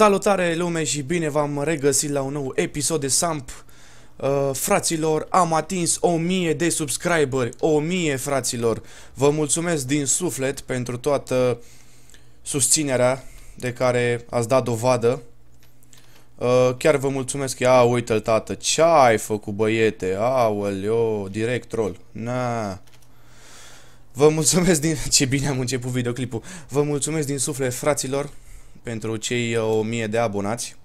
Salutare lume și bine v-am regăsit la un nou episod de Samp uh, Fraților, am atins 1000 de subscriberi 1000 fraților Vă mulțumesc din suflet pentru toată susținerea de care ați dat dovadă uh, Chiar vă mulțumesc, ia uite-l tată, ce ai făcut băiete, aoleo, direct troll, na. Vă mulțumesc din... Ce bine am început videoclipul Vă mulțumesc din suflet, fraților pentru cei 1000 uh, de abonați,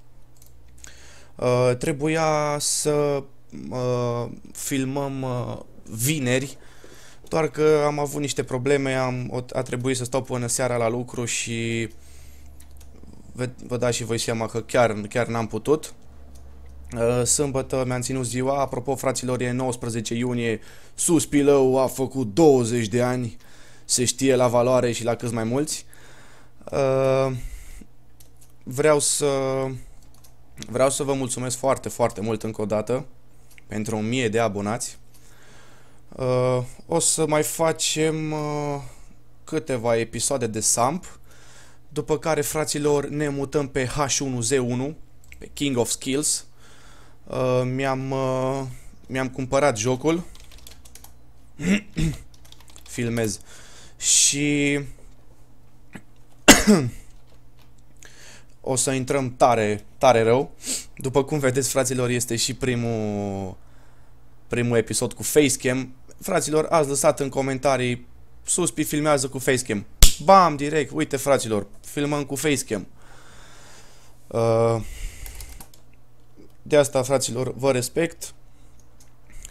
uh, trebuia să uh, filmăm vineri, doar că am avut niște probleme, am, a trebuit să stau până seara la lucru și vă dați și voi seama că chiar, chiar n-am putut. Sâmbătă mi-am ținut ziua, apropo fraților, e 19 iunie, Pilău a făcut 20 de ani, se știe la valoare și la câți mai mulți. Uh, vreau să vreau să vă mulțumesc foarte, foarte mult încă o dată pentru 1000 de abonați. Uh, o să mai facem uh, câteva episoade de SAMP, după care, fraților, ne mutăm pe H1Z1, pe King of Skills. Uh, mi-am uh, mi-am cumpărat jocul. Filmez. Și o să intrăm tare, tare rău. După cum vedeți, fraților, este și primul, primul episod cu facecam. Fraților, ați lăsat în comentarii, Suspi filmează cu facecam. Bam, direct, uite fraților, filmăm cu facecam. Uh, de asta, fraților, vă respect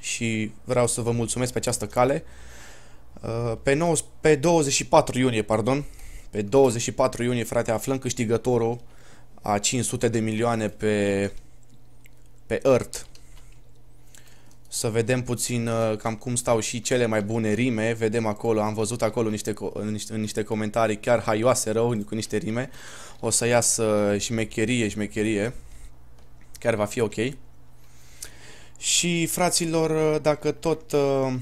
și vreau să vă mulțumesc pe această cale. Uh, pe, 9, pe 24 iunie, pardon, pe 24 iunie, frate, aflăm câștigătorul a 500 de milioane pe, pe Earth. Să vedem puțin uh, cam cum stau și cele mai bune rime, vedem acolo, am văzut acolo niște, niște, niște comentarii chiar haioase rău cu niște rime. O să iasă șmecherie, șmecherie. Chiar va fi ok. Și fraților, uh, dacă tot uh,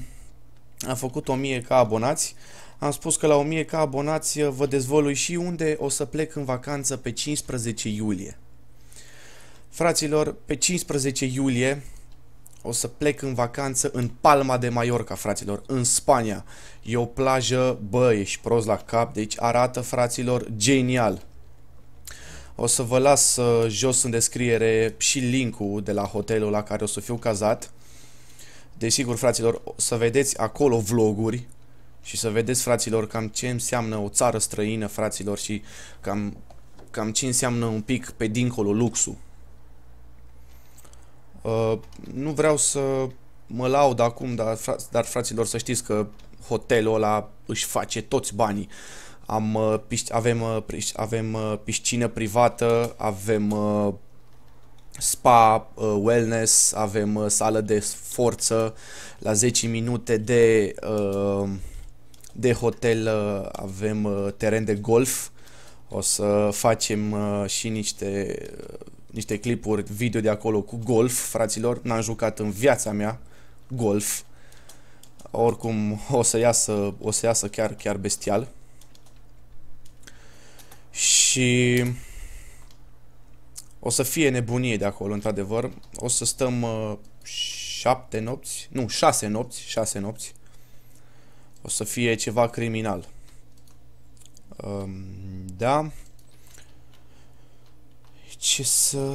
am făcut 1000 ca abonați, am spus că la 1000 ca abonați eh, vă dezvolui și unde o să plec în vacanță pe 15 iulie. Fraților, pe 15 iulie o să plec în vacanță în Palma de Mallorca, fraților, în Spania. E o plajă, bă, ești prost la cap, deci arată, fraților, genial. O să vă las eh, jos în descriere și linkul de la hotelul la care o să fiu cazat. Desigur, fraților, o să vedeți acolo vloguri, și să vedeți, fraților, cam ce înseamnă o țară străină, fraților, și cam, cam ce înseamnă un pic pe dincolo luxul. Uh, nu vreau să mă laud acum, dar, fra, dar fraților să știți că hotelul ăla își face toți banii. Am, uh, avem, uh, avem uh, piscină privată, avem spa, wellness, avem sală de forță la 10 minute de uh, de hotel uh, avem uh, teren de golf, o să facem uh, și niște, niște clipuri video de acolo cu golf, fraților, n-am jucat în viața mea golf, oricum o să iasă, o să iasă chiar, chiar bestial. Și o să fie nebunie de acolo, într-adevăr. O să stăm uh, șapte nopți, nu, șase nopți, șase nopți. O să fie ceva criminal. Um, da. Ce să...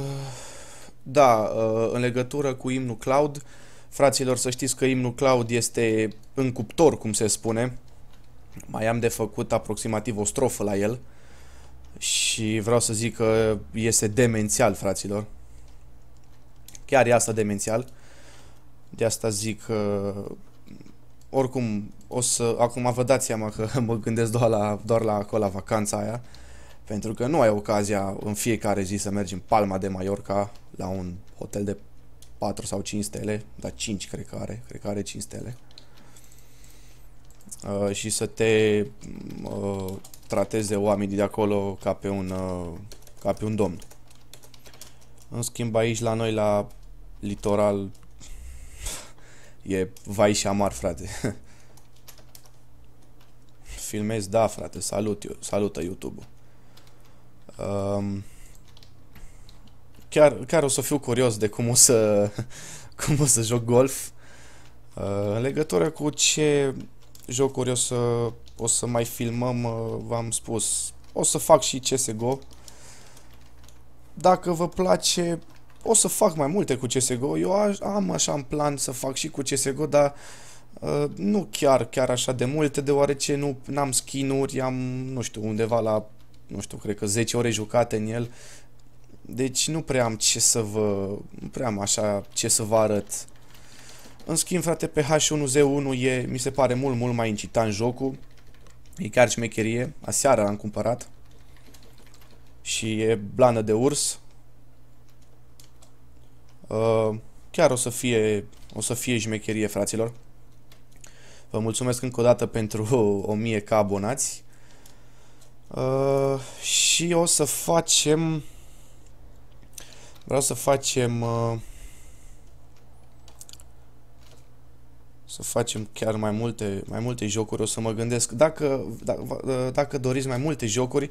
Da, uh, în legătură cu imnul Cloud, fraților, să știți că imnul Cloud este în cuptor, cum se spune. Mai am de făcut aproximativ o strofă la el și vreau să zic că este demențial, fraților. Chiar e asta demențial. De asta zic că oricum, o să, acum vă dați seama că mă gândesc doar la, doar la, acolo la vacanța aia, pentru că nu ai ocazia în fiecare zi să mergi în Palma de Mallorca la un hotel de 4 sau 5 stele, dar 5 cred că are, cred că are 5 stele. Uh, și să te uh, trateze oamenii de acolo ca pe un, uh, ca pe un domn. În schimb aici la noi la litoral E vai și amar, frate. Filmez, da, frate, salut, eu, salută YouTube-ul. Um, chiar, chiar o să fiu curios de cum o să, cum o să joc golf. Uh, în legătură cu ce jocuri o să, o să mai filmăm, uh, v-am spus, o să fac și CSGO. Dacă vă place, o să fac mai multe cu CSGO, eu am așa în plan să fac și cu CSGO, dar uh, nu chiar, chiar așa de multe, deoarece nu am skinuri, am, nu știu, undeva la, nu știu, cred că 10 ore jucate în el, deci nu prea am ce să vă, nu prea am așa ce să vă arăt. În schimb, frate, PH1Z1 e, mi se pare mult, mult mai incitant jocul. E chiar șmecherie. Aseară am cumpărat. Și e blană de urs. Uh, chiar o să fie, o să fie jmecherie, fraților. Vă mulțumesc încă o dată pentru 1000 ca abonați. Uh, și o să facem... Vreau să facem... Uh, să facem chiar mai multe, mai multe jocuri, o să mă gândesc. Dacă, dacă, uh, dacă doriți mai multe jocuri,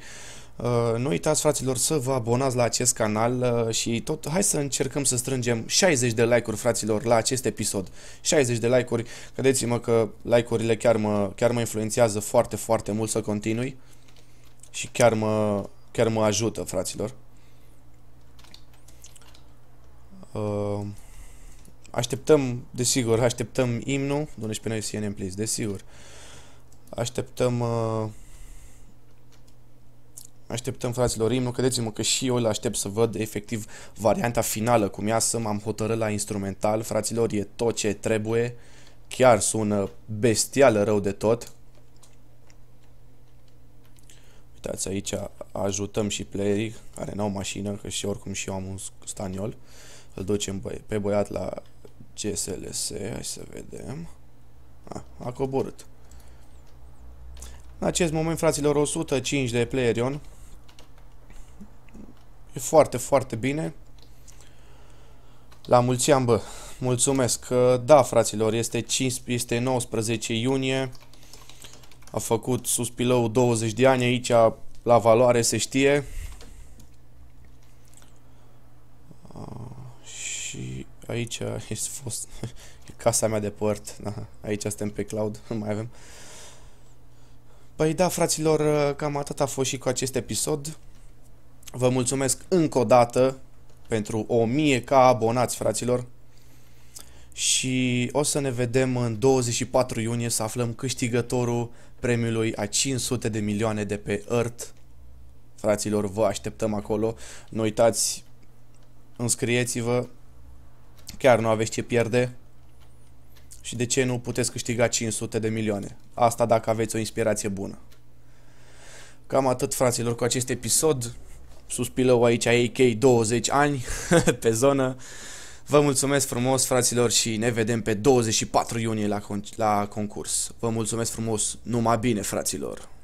Uh, nu uitați, fraților, să vă abonați la acest canal uh, și tot hai să încercăm să strângem 60 de like-uri, fraților, la acest episod. 60 de like-uri, credeți-mă că like-urile chiar mă, chiar mă influențează foarte, foarte mult să continui și chiar mă, chiar mă ajută, fraților. Uh, așteptăm, desigur, așteptăm imnul. Donești pe noi CNN, please, desigur. Așteptăm... Uh Așteptăm, fraților, imnul, credeți-mă că și eu îl aștept să văd efectiv varianta finală cum iasă, m-am hotărât la instrumental, fraților, e tot ce trebuie, chiar sună bestial rău de tot. Uitați aici, ajutăm și playerii care n-au mașină, că și oricum și eu am un staniol. Îl ducem pe băiat la GSLS, hai să vedem. A, ah, a coborât. În acest moment, fraților, 105 de playerion E foarte, foarte bine. La mulți ani, bă. Mulțumesc. Da, fraților, este, 15, este 19 iunie. A făcut suspilou 20 de ani aici, la valoare se știe. Și aici este fost e casa mea de port. Da, aici suntem pe cloud, nu mai avem. Păi da, fraților, cam atât a fost și cu acest episod. Vă mulțumesc încă o dată pentru o mie ca abonați, fraților. Și o să ne vedem în 24 iunie să aflăm câștigătorul premiului a 500 de milioane de pe Earth. Fraților, vă așteptăm acolo. Nu uitați, înscrieți-vă. Chiar nu aveți ce pierde. Și de ce nu puteți câștiga 500 de milioane? Asta dacă aveți o inspirație bună. Cam atât, fraților, cu acest episod. Suspilou aici AK 20 ani pe zonă. Vă mulțumesc frumos, fraților, și ne vedem pe 24 iunie la, con la concurs. Vă mulțumesc frumos, numai bine, fraților!